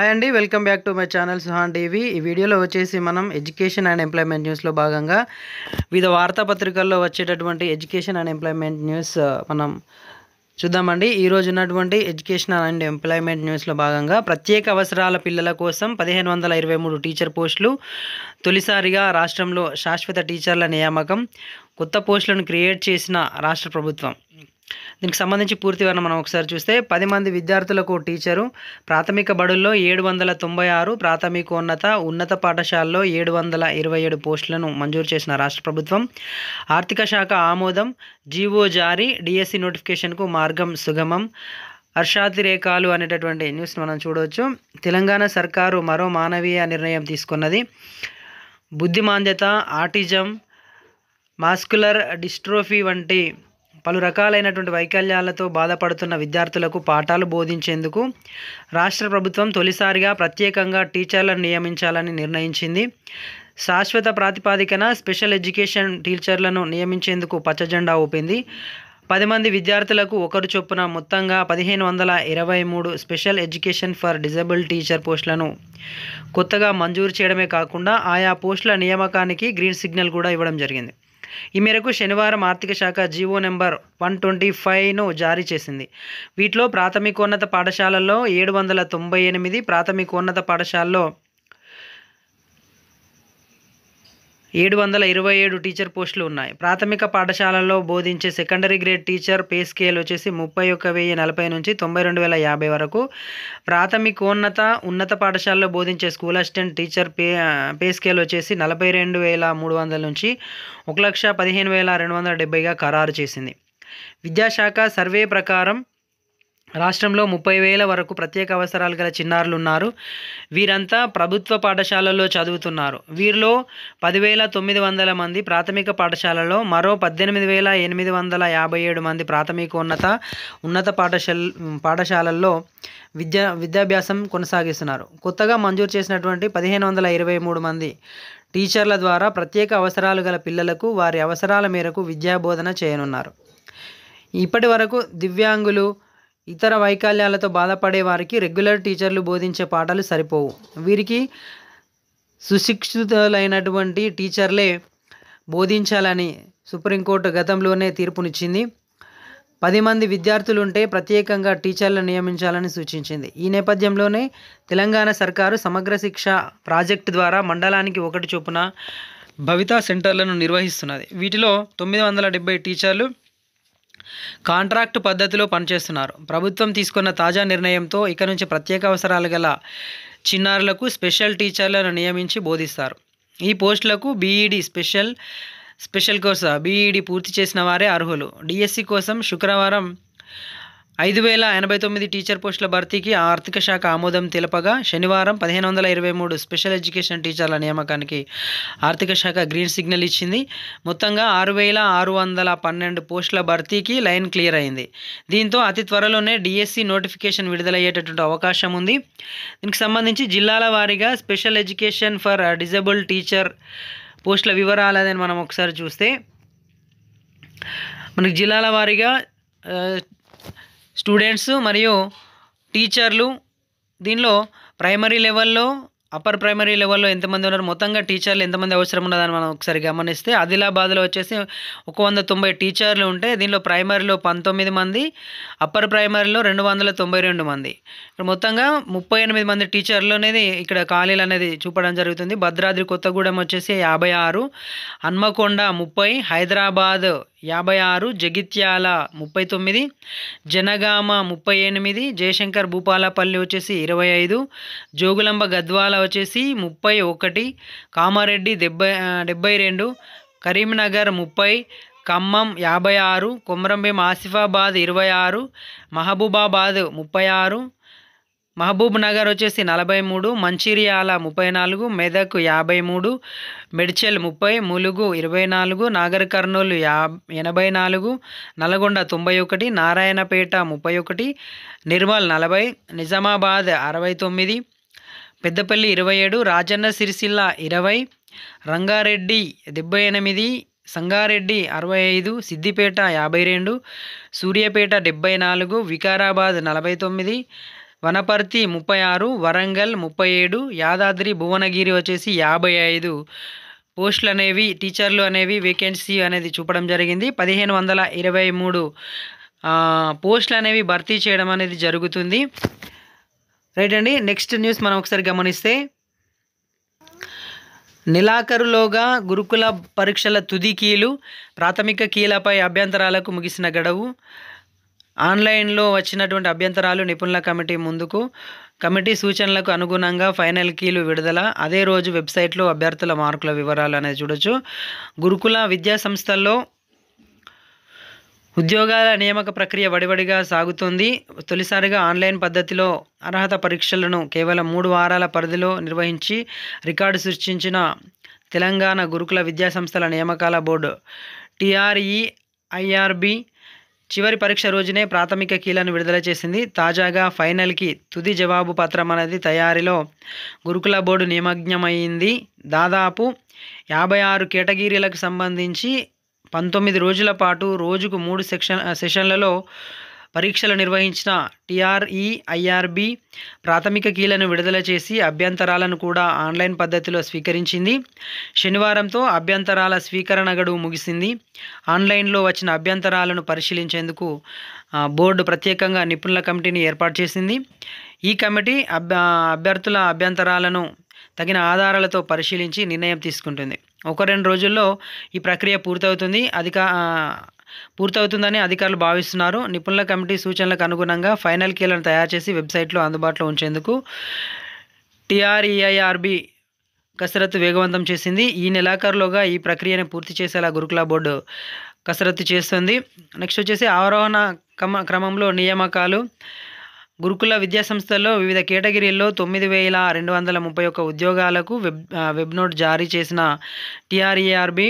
hi అండి welcome back to my channel Suhan TV ఈ వీడియోలో వచ్చేసి మనం ఎడ్యుకేషన్ అండ్ ఎంప్లాయ్మెంట్ న్యూస్లో భాగంగా వివిధ వార్తాపత్రికల్లో వచ్చేటటువంటి ఎడ్యుకేషన్ అండ్ ఎంప్లాయ్మెంట్ న్యూస్ మనం చూద్దామండి ఈరోజు ఉన్నటువంటి ఎడ్యుకేషన్ అండ్ ఎంప్లాయ్మెంట్ న్యూస్లో భాగంగా ప్రత్యేక అవసరాల పిల్లల కోసం పదిహేను వందల ఇరవై మూడు టీచర్ పోస్టులు తొలిసారిగా రాష్ట్రంలో శాశ్వత టీచర్ల నియామకం కొత్త పోస్టులను క్రియేట్ చేసిన రాష్ట్ర ప్రభుత్వం దీనికి సంబంధించి పూర్తి వివరణ మనం ఒకసారి చూస్తే పది మంది విద్యార్థులకు టీచరు ప్రాథమిక బడుల్లో ఏడు వందల తొంభై ఆరు ప్రాథమికోన్నత ఉన్నత పాఠశాలలో ఏడు వందల ఇరవై ఏడు పోస్టులను మంజూరు చేసిన రాష్ట్ర ప్రభుత్వం ఆర్థిక శాఖ ఆమోదం జీవో జారీ డిఎస్సి నోటిఫికేషన్కు మార్గం సుగమం హర్షాతిరేకాలు అనేటటువంటి న్యూస్ను మనం చూడవచ్చు తెలంగాణ సర్కారు మరో మానవీయ నిర్ణయం తీసుకున్నది బుద్ధిమాంద్యత ఆటిజం మాస్కులర్ డిస్ట్రోఫీ వంటి పలు రకాలైనటువంటి వైకల్యాలతో బాధపడుతున్న విద్యార్థులకు పాఠాలు బోధించేందుకు రాష్ట్ర ప్రభుత్వం తొలిసారిగా ప్రత్యేకంగా టీచర్లను నియమించాలని నిర్ణయించింది శాశ్వత ప్రాతిపాదికన స్పెషల్ ఎడ్యుకేషన్ టీచర్లను నియమించేందుకు పచ్చజెండా ఊపింది పది మంది విద్యార్థులకు ఒకరు చొప్పున మొత్తంగా పదిహేను వందల ఇరవై మూడు special education for disable teacher పోస్టులను కొత్తగా మంజూరు చేయడమే కాకుండా ఆయా పోస్టుల నియామకానికి గ్రీన్ సిగ్నల్ కూడా ఇవ్వడం జరిగింది ఈ మేరకు శనివారం ఆర్థిక శాఖ జీవో నెంబర్ వన్ ట్వంటీ ఫైవ్ను జారీ చేసింది వీటిలో ప్రాథమికోన్నత పాఠశాలల్లో ఏడు వందల తొంభై ఎనిమిది ప్రాథమికోన్నత పాఠశాలలో ఏడు వందల ఇరవై ఏడు టీచర్ పోస్టులు ఉన్నాయి ప్రాథమిక పాఠశాలల్లో బోధించే secondary grade teacher pay scale వచ్చేసి ముప్పై ఒక్క వెయ్యి నలభై నుంచి తొంభై రెండు వేల యాభై వరకు ప్రాథమికోన్నత ఉన్నత పాఠశాలలో బోధించే school assistant teacher pay pay scale వచ్చేసి నలభై రెండు వేల మూడు వందల నుంచి ఒక లక్ష పదిహేను వేల రెండు వందల డెబ్బైగా ఖరారు చేసింది విద్యాశాఖ సర్వే ప్రకారం రాష్ట్రంలో ముప్పై వేల వరకు ప్రత్యేక అవసరాలు గల చిన్నారులు ఉన్నారు వీరంతా ప్రభుత్వ పాఠశాలల్లో చదువుతున్నారు వీరిలో పదివేల తొమ్మిది వందల మంది ప్రాథమిక పాఠశాలలో మరో పద్దెనిమిది వేల ఎనిమిది వందల యాభై ఏడు మంది ప్రాథమికోన్నత ఉన్నత పాఠశాల పాఠశాలల్లో విద్యా విద్యాభ్యాసం కొనసాగిస్తున్నారు కొత్తగా మంజూరు చేసినటువంటి పదిహేను వందల ఇరవై మూడు మంది టీచర్ల ద్వారా ప్రత్యేక అవసరాలు గల పిల్లలకు వారి అవసరాల మేరకు విద్యాబోధన చేయనున్నారు ఇప్పటి వరకు దివ్యాంగులు ఇతర వైకల్యాలతో బాధపడే వారికి రెగ్యులర్ టీచర్లు బోధించే పాఠాలు సరిపోవు వీరికి సుశిక్షితులైనటువంటి టీచర్లే బోధించాలని సుప్రీంకోర్టు గతంలోనే తీర్పునిచ్చింది పది మంది విద్యార్థులుంటే ప్రత్యేకంగా టీచర్లను నియమించాలని సూచించింది ఈ నేపథ్యంలోనే తెలంగాణ సర్కారు సమగ్ర శిక్ష ప్రాజెక్టు ద్వారా మండలానికి ఒకటి చొప్పున భవితా సెంటర్లను నిర్వహిస్తున్నది వీటిలో తొమ్మిది వందల టీచర్లు కాంట్రాక్ట్ పద్ధతిలో పనిచేస్తున్నారు ప్రభుత్వం తీసుకున్న తాజా నిర్ణయంతో ఇక నుంచి ప్రత్యేక అవసరాలు గల చిన్నారులకు స్పెషల్ టీచర్లను నియమించి బోధిస్తారు ఈ పోస్టులకు B Ed special special course B Ed పూర్తి చేసిన వారే అర్హులు డిఎస్సి కోసం శుక్రవారం ఐదు వేల ఎనభై తొమ్మిది టీచర్ పోస్టుల భర్తీకి ఆర్థిక శాఖ ఆమోదం తెలపగా శనివారం పదిహేను వందల ఇరవై మూడు స్పెషల్ ఎడ్యుకేషన్ టీచర్ల నియామకానికి ఆర్థిక శాఖ గ్రీన్ సిగ్నల్ ఇచ్చింది మొత్తంగా ఆరు వేల ఆరు వందల పన్నెండు పోస్టుల భర్తీకి లైన్ క్లియర్ అయింది దీంతో అతి త్వరలోనే డిఎస్సి నోటిఫికేషన్ విడుదలయ్యేటటువంటి అవకాశం ఉంది దీనికి సంబంధించి జిల్లాల వారీగా special education for disable teacher పోస్టుల వివరాలని మనం ఒకసారి చూస్తే మనకి జిల్లాల వారీగా స్టూడెంట్స్ మరియు టీచర్లు దీనిలో ప్రైమరీ లెవెల్లో అప్పర్ ప్రైమరీ లెవెల్లో ఎంతమంది ఉన్నారు మొత్తంగా టీచర్లు ఎంతమంది అవసరం ఉన్నదని మనం ఒకసారి గమనిస్తే ఆదిలాబాద్లో వచ్చేసి ఒక వంద తొంభై టీచర్లు ఉంటే దీనిలో ప్రైమరీలో పంతొమ్మిది మంది అప్పర్ ప్రైమరీలో రెండు వందల తొంభై రెండు మంది ఇక్కడ మొత్తంగా ముప్పై ఎనిమిది మంది టీచర్లు అనేది ఇక్కడ ఖాళీలు అనేది చూపడం జరుగుతుంది భద్రాద్రి కొత్తగూడెం వచ్చేసి యాభై ఆరు హన్మకొండ ముప్పై హైదరాబాద్ యాభై ఆరు జగిత్యాల ముప్పై తొమ్మిది జనగామ ముప్పై ఎనిమిది జయశంకర్ భూపాలపల్లి వచ్చేసి ఇరవై ఐదు జోగులంబ గద్వాల వచ్చేసి ముప్పై ఒకటి కామారెడ్డి డెబ్బై డెబ్బై రెండు కరీంనగర్ ముప్పై ఖమ్మం యాభై ఆరు కొమరంభీం ఆసిఫాబాద్ ఇరవై ఆరు మహబూబాబాద్ ముప్పై ఆరు మహబూబ్ నగర్ వచ్చేసి నలభై మూడు మంచిర్యాల ముప్పై నాలుగు మెదక్ యాభై మూడు మెడ్చెల్ ముప్పై ములుగు ఇరవై నాలుగు నాగర్ కర్నూలు యా ఎనభై నాలుగు నల్గొండ తొంభై ఒకటి నారాయణపేట ముప్పై ఒకటి నిర్మల్ నలభై నిజామాబాద్ అరవై తొమ్మిది పెద్దపల్లి ఇరవై ఏడు రాజన్న సిరిసిల్ల ఇరవై రంగారెడ్డి డెబ్బై ఎనిమిది సంగారెడ్డి అరవై ఐదు సిద్దిపేట యాభై రెండు సూర్యాపేట డెబ్బై నాలుగు వికారాబాద్ నలభై తొమ్మిది వనపర్తి ముప్పై ఆరు వరంగల్ ముప్పై ఏడు యాదాద్రి భువనగిరి వచ్చేసి యాభై ఐదు పోస్టులు అనేవి టీచర్లు అనేవి వేకెన్సీ అనేది చూపడం జరిగింది పదిహేను వందల ఇరవై మూడు పోస్టులు అనేవి భర్తీ చేయడం అనేది జరుగుతుంది రైట్ అండి నెక్స్ట్ న్యూస్ మనం ఒకసారి గమనిస్తే నిలాఖరులోగా గురుకుల పరీక్షల తుది కీలు ప్రాథమిక కీలపై అభ్యంతరాలకు ముగిసిన గడువు ఆన్లైన్లో వచ్చినటువంటి అభ్యంతరాలు నిపుణుల కమిటీ ముందుకు కమిటీ సూచనలకు అనుగుణంగా ఫైనల్ కీలు విడుదల అదే రోజు వెబ్సైట్లో అభ్యర్థుల మార్కుల వివరాలు అనేది చూడొచ్చు గురుకుల విద్యా సంస్థల్లో ఉద్యోగాల నియామక ప్రక్రియ వడివడిగా సాగుతుంది తొలిసారిగా ఆన్లైన్ పద్ధతిలో అర్హత పరీక్షలను కేవలం మూడు వారాల పరిధిలో నిర్వహించి రికార్డు సృష్టించిన తెలంగాణ గురుకుల విద్యా సంస్థల నియామకాల బోర్డు టీఆర్ఈ చివరి పరీక్ష రోజునే ప్రాథమిక కీలను విడుదల చేసింది తాజాగా ఫైనల్కి తుది జవాబు పత్రం అనేది తయారీలో గురుకుల బోర్డు నిమగ్నమైంది దాదాపు యాభై ఆరు కేటగిరీలకు సంబంధించి పంతొమ్మిది రోజుల పాటు రోజుకు మూడు సెక్షన్ సెషన్లలో పరీక్షలు నిర్వహించిన టీఆర్ఈ ఐఆర్బి ప్రాథమిక కీలను విడుదల చేసి అభ్యంతరాలను కూడా ఆన్లైన్ పద్ధతిలో స్వీకరించింది శనివారంతో అభ్యంతరాల స్వీకరణ గడువు ముగిసింది ఆన్లైన్లో వచ్చిన అభ్యంతరాలను పరిశీలించేందుకు బోర్డు ప్రత్యేకంగా నిపుణుల కమిటీని ఏర్పాటు చేసింది ఈ కమిటీ అభ్యర్థుల అభ్యంతరాలను తగిన ఆధారాలతో పరిశీలించి నిర్ణయం తీసుకుంటుంది ఒక రెండు రోజుల్లో ఈ ప్రక్రియ పూర్తవుతుంది అధికా పూర్తవుతుందని అధికారులు భావిస్తున్నారు నిపుణుల కమిటీ సూచనలకు అనుగుణంగా ఫైనల్ కీలను తయారు చేసి వెబ్సైట్లో అందుబాటులో ఉంచేందుకు టీఆర్ఈఐఆర్బి కసరత్తు వేగవంతం చేసింది ఈ నెలాఖరులోగా ఈ ప్రక్రియను పూర్తి చేసేలా గురుకుల బోర్డు కసరత్తు చేస్తుంది నెక్స్ట్ వచ్చేసి ఆరోహణ క్రమ క్రమంలో నియామకాలు గురుకుల విద్యా సంస్థల్లో వివిధ కేటగిరీల్లో తొమ్మిది వేల రెండు వందల ముప్పై ఒక్క ఉద్యోగాలకు వెబ్ వెబ్నోట్ జారీ చేసిన టీఆర్ఈఆర్బీ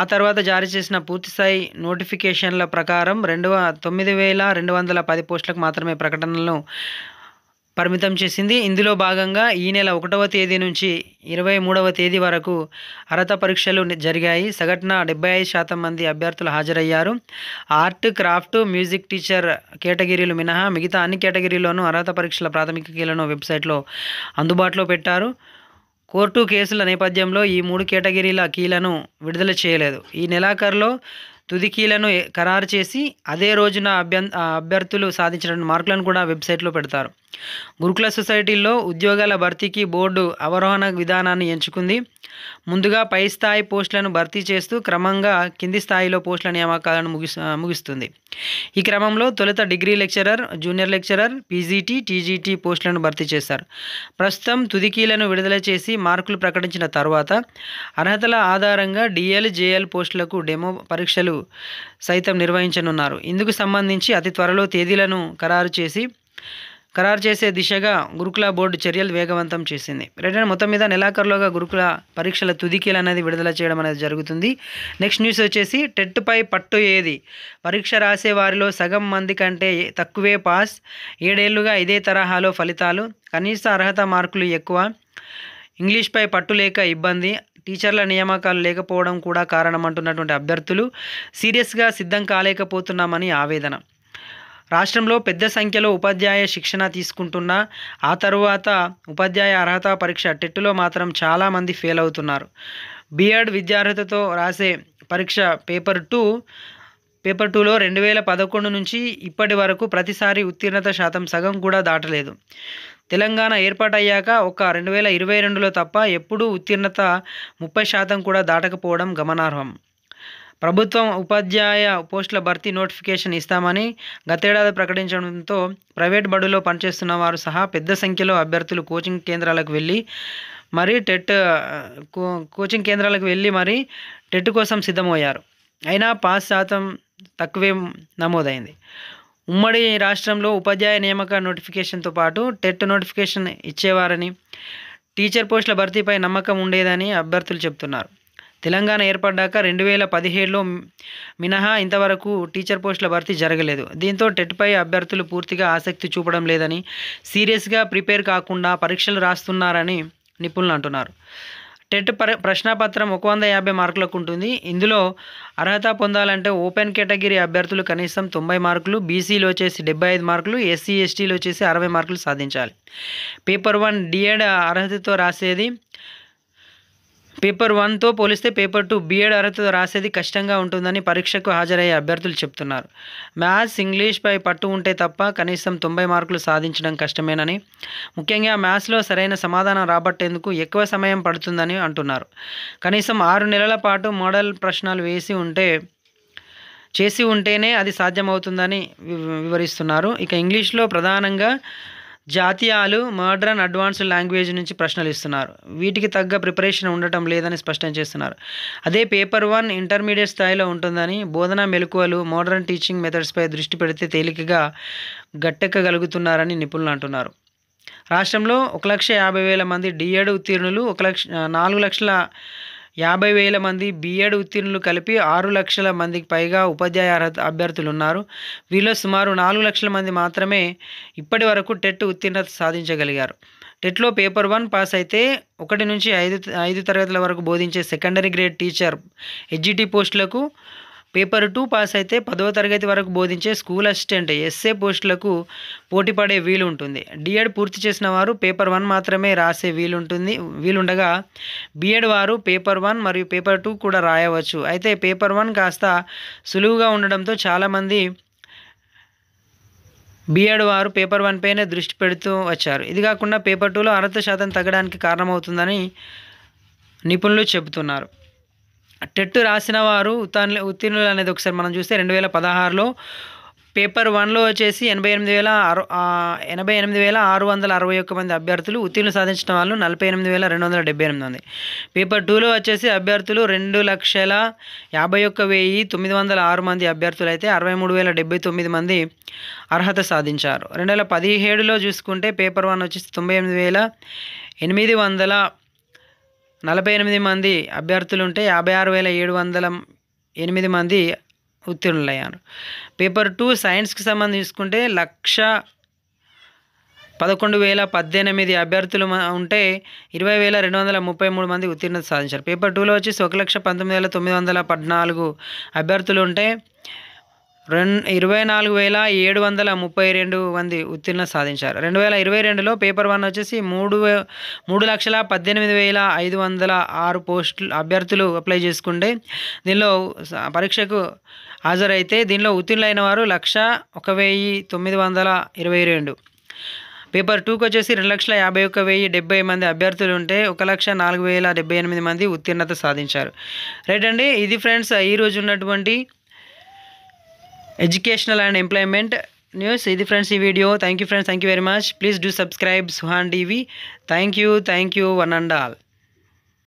ఆ తర్వాత జారీ చేసిన పూర్తిస్థాయి నోటిఫికేషన్ల ప్రకారం రెండు తొమ్మిది వేల రెండు వందల పది పోస్టులకు మాత్రమే ప్రకటనలను పరిమితం చేసింది ఇందులో భాగంగా ఈ నెల ఒకటవ తేదీ నుంచి ఇరవై మూడవ తేదీ వరకు అర్హత పరీక్షలు జరిగాయి సగటున డెబ్బై ఐదు శాతం మంది అభ్యర్థులు హాజరయ్యారు ఆర్ట్ క్రాఫ్ట్ మ్యూజిక్ టీచర్ కేటగిరీలు మినహా మిగతా అన్ని కేటగిరీలోనూ అర్హత పరీక్షల ప్రాథమిక కీలను వెబ్సైట్లో అందుబాటులో పెట్టారు కోర్టు కేసుల నేపథ్యంలో ఈ మూడు కేటగిరీల కీలను విడుదల చేయలేదు ఈ నెలాఖరులో తుది కీలను ఖరారు చేసి అదే రోజున అభ్యర్థులు సాధించిన మార్కులను కూడా వెబ్సైట్లో పెడతారు గురుకుల సొసైటీల్లో ఉద్యోగాల భర్తీకి బోర్డు అవరోహణ విధానాన్ని ఎంచుకుంది ముందుగా పై స్థాయి పోస్టులను భర్తీ చేస్తూ క్రమంగా కింది స్థాయిలో పోస్టుల నియామకాలను ముగిస్తుంది ఈ క్రమంలో తొలుత degree lecturer junior lecturer PGT TGT పోస్టులను భర్తీ చేశారు ప్రస్తుతం తుదికీలను విడుదల చేసి మార్కులు ప్రకటించిన తర్వాత అర్హతల ఆధారంగా డిఎల్ జేఎల్ పోస్టులకు డెమో పరీక్షలు సైతం నిర్వహించనున్నారు ఇందుకు సంబంధించి అతి త్వరలో తేదీలను ఖరారు చేసి ఖరారు చేసే దిశగా గురుకుల బోర్డు చర్యలు వేగవంతం చేసింది రిటర్న్ మొత్తం మీద నెలాఖరులోగా గురుకుల పరీక్షల తుదికీలు అనేది విడుదల చేయడం అనేది జరుగుతుంది నెక్స్ట్ న్యూస్ వచ్చేసి టెట్పై పట్టు ఏది పరీక్ష రాసే వారిలో సగం మంది కంటే తక్కువే పాస్ ఏడేళ్లుగా ఇదే తరహాలో ఫలితాలు కనీస అర్హత మార్కులు ఎక్కువ ఇంగ్లీష్పై పట్టు లేక ఇబ్బంది టీచర్ల నియామకాలు లేకపోవడం కూడా కారణమంటున్నటువంటి అభ్యర్థులు సీరియస్గా సిద్ధం కాలేకపోతున్నామని ఆవేదన రాష్ట్రంలో పెద్ద సంఖ్యలో ఉపాధ్యాయ శిక్షణ తీసుకుంటున్న ఆ తరువాత ఉపాధ్యాయ అర్హత పరీక్ష టెట్లో మాత్రం చాలామంది ఫెయిల్ అవుతున్నారు బీఎడ్ విద్యార్హతతో రాసే పరీక్ష పేపర్ టూ పేపర్ టూలో రెండు వేల పదకొండు నుంచి ఇప్పటి వరకు ప్రతిసారి ఉత్తీర్ణత శాతం సగం కూడా దాటలేదు తెలంగాణ ఏర్పాటయ్యాక ఒక రెండు వేల ఇరవై రెండులో తప్ప ఎప్పుడూ ఉత్తీర్ణత ముప్పై శాతం కూడా దాటకపోవడం గమనార్హం ప్రభుత్వం ఉపాధ్యాయ పోస్టుల భర్తీ నోటిఫికేషన్ ఇస్తామని గతేడాది ప్రకటించడంతో ప్రైవేట్ బడులో పనిచేస్తున్న వారు సహా పెద్ద సంఖ్యలో అభ్యర్థులు కోచింగ్ కేంద్రాలకు వెళ్ళి మరి టెట్ కోచింగ్ కేంద్రాలకు వెళ్ళి మరి టెట్ కోసం సిద్ధమయ్యారు అయినా పాస్ శాతం తక్కువే నమోదైంది ఉమ్మడి రాష్ట్రంలో ఉపాధ్యాయ నియామక నోటిఫికేషన్తో పాటు టెట్ నోటిఫికేషన్ ఇచ్చేవారని టీచర్ పోస్టుల భర్తీపై నమ్మకం ఉండేదని అభ్యర్థులు చెబుతున్నారు తెలంగాణ ఏర్పడ్డాక రెండు వేల పదిహేడులో మినహా ఇంతవరకు టీచర్ పోస్టుల భర్తీ జరగలేదు దీంతో టెట్పై అభ్యర్థులు పూర్తిగా ఆసక్తి చూపడం లేదని సీరియస్గా ప్రిపేర్ కాకుండా పరీక్షలు రాస్తున్నారని నిపుణులు అంటున్నారు టెట్ ప్ర ప్రశ్నాపత్రం ఒక వంద యాభై మార్కులకు ఉంటుంది ఇందులో అర్హత పొందాలంటే ఓపెన్ కేటగిరీ అభ్యర్థులు కనీసం తొంభై మార్కులు బీసీలో వచ్చేసి డెబ్బై ఐదు మార్కులు ఎస్సీ ఎస్టీలో వచ్చేసి అరవై మార్కులు సాధించాలి పేపర్ వన్ డిఎడ్ అర్హతతో రాసేది పేపర్ వన్తో పోలిస్తే పేపర్ టూ బీఎడ్ అర్హత రాసేది కష్టంగా ఉంటుందని పరీక్షకు హాజరయ్యే అభ్యర్థులు చెప్తున్నారు మ్యాథ్స్ ఇంగ్లీష్పై పట్టు ఉంటే తప్ప కనీసం తొంభై మార్కులు సాధించడం కష్టమేనని ముఖ్యంగా మ్యాథ్స్లో సరైన సమాధానం రాబట్టేందుకు ఎక్కువ సమయం పడుతుందని అంటున్నారు కనీసం ఆరు నెలల పాటు మోడల్ ప్రశ్నలు వేసి ఉంటే చేసి ఉంటేనే అది సాధ్యమవుతుందని వివరిస్తున్నారు ఇక ఇంగ్లీష్లో ప్రధానంగా జాతీయాలు మోడ్రన్ అడ్వాన్స్డ్ లాంగ్వేజ్ నుంచి ప్రశ్నలు ఇస్తున్నారు వీటికి తగ్గ ప్రిపరేషన్ ఉండటం లేదని స్పష్టం చేస్తున్నారు అదే పేపర్ వన్ ఇంటర్మీడియట్ స్థాయిలో ఉంటుందని బోధనా మెలకువలు మోడ్రన్ టీచింగ్ మెథడ్స్పై దృష్టి పెడితే తేలికగా గట్టెక్కగలుగుతున్నారని నిపుణులు అంటున్నారు రాష్ట్రంలో ఒక లక్ష యాభై వేల మంది డిఎడ్ ఉత్తీర్ణులు ఒక లక్ష నాలుగు లక్షల యాభై వేల మంది బీఎడ్ ఉత్తీర్ణులు కలిపి ఆరు లక్షల మందికి పైగా ఉపాధ్యాయ అర్హత అభ్యర్థులు ఉన్నారు వీళ్ళు సుమారు నాలుగు లక్షల మంది మాత్రమే ఇప్పటి వరకు టెట్ ఉత్తీర్ణత సాధించగలిగారు టెట్లో పేపర్ వన్ పాస్ అయితే ఒకటి నుంచి ఐదు ఐదు తరగతుల వరకు బోధించే సెకండరీ గ్రేడ్ టీచర్ హెచ్జిటి పోస్టులకు పేపర్ టూ పాస్ అయితే పదవ తరగతి వరకు బోధించే స్కూల్ అసిస్టెంట్ ఎస్ఏ పోస్టులకు పోటీపడే వీలు ఉంటుంది డిఎడ్ పూర్తి చేసిన వారు పేపర్ వన్ మాత్రమే రాసే వీలుంటుంది వీలుండగా బిఎడ్ వారు పేపర్ వన్ మరియు పేపర్ టూ కూడా రాయవచ్చు అయితే పేపర్ వన్ కాస్త సులువుగా ఉండడంతో చాలామంది బీఎడ్ వారు పేపర్ వన్ పైనే దృష్టి పెడుతూ వచ్చారు ఇది కాకుండా పేపర్ టూలో అర్హత శాతం తగ్గడానికి కారణమవుతుందని నిపుణులు చెబుతున్నారు టెట్ రాసిన వారు ఉత్తీర్ణులు ఉత్తీర్ణులు అనేది ఒకసారి మనం చూస్తే రెండు వేల పదహారులో పేపర్ వన్లో వచ్చేసి ఎనభై ఎనిమిది వేల ఆరు ఎనభై ఎనిమిది వేల ఆరు వందల అరవై ఒక్క మంది అభ్యర్థులు ఉత్తీర్ణ సాధించిన వాళ్ళు నలభై ఎనిమిది వేల రెండు వందల డెబ్బై ఎనిమిది మంది పేపర్ టూలో వచ్చేసి అభ్యర్థులు రెండు లక్షల యాభై ఒక్క వెయ్యి తొమ్మిది వందల ఆరు మంది అభ్యర్థులు అయితే అరవై మూడు వేల డెబ్బై తొమ్మిది మంది అర్హత సాధించారు రెండు వేల పదిహేడులో చూసుకుంటే పేపర్ వన్ వచ్చేసి తొంభై ఎనిమిది వేల ఎనిమిది వందల నలభై ఎనిమిది మంది అభ్యర్థులుంటే యాభై ఆరు వేల ఏడు వందల ఎనిమిది మంది ఉత్తీర్ణులయ్యారు పేపర్ టూ సైన్స్కి సంబంధించి చూసుకుంటే లక్ష పదకొండు వేల పద్దెనిమిది అభ్యర్థులు ఉంటే ఇరవై వేల రెండు వందల ముప్పై మూడు మంది ఉత్తీర్ణత సాధించారు పేపర్ టూలో వచ్చి ఒక లక్ష పంతొమ్మిది వేల తొమ్మిది వందల పద్నాలుగు అభ్యర్థులు ఉంటే రెండు ఇరవై నాలుగు వేల ఏడు వందల ముప్పై రెండు మంది ఉత్తీర్ణ సాధించారు రెండు వేల ఇరవై రెండులో పేపర్ వన్ వచ్చేసి మూడు మూడు లక్షల పద్దెనిమిది వేల ఐదు వందల ఆరు పోస్టులు అభ్యర్థులు అప్లై చేసుకుంటే దీనిలో పరీక్షకు హాజరైతే దీనిలో ఉత్తీర్ణులైన వారు లక్ష ఒక వెయ్యి తొమ్మిది వందల ఇరవై రెండు పేపర్ టూకి వచ్చేసి రెండు లక్షల యాభై ఒక్క వెయ్యి డెబ్బై మంది అభ్యర్థులు ఉంటే ఒక లక్ష నాలుగు వేల డెబ్బై ఎనిమిది మంది ఉత్తీర్ణత సాధించారు రైట్ అండి ఇది ఫ్రెండ్స్ ఈరోజు ఉన్నటువంటి ఎడ్యుకేషనల్ అండ్ ఎంప్లాయ్మెంట్ న్యూస్ ఇది ఫ్రెండ్స్ ఈ video thank you friends thank you very much please do subscribe Suhan TV thank you thank you one and all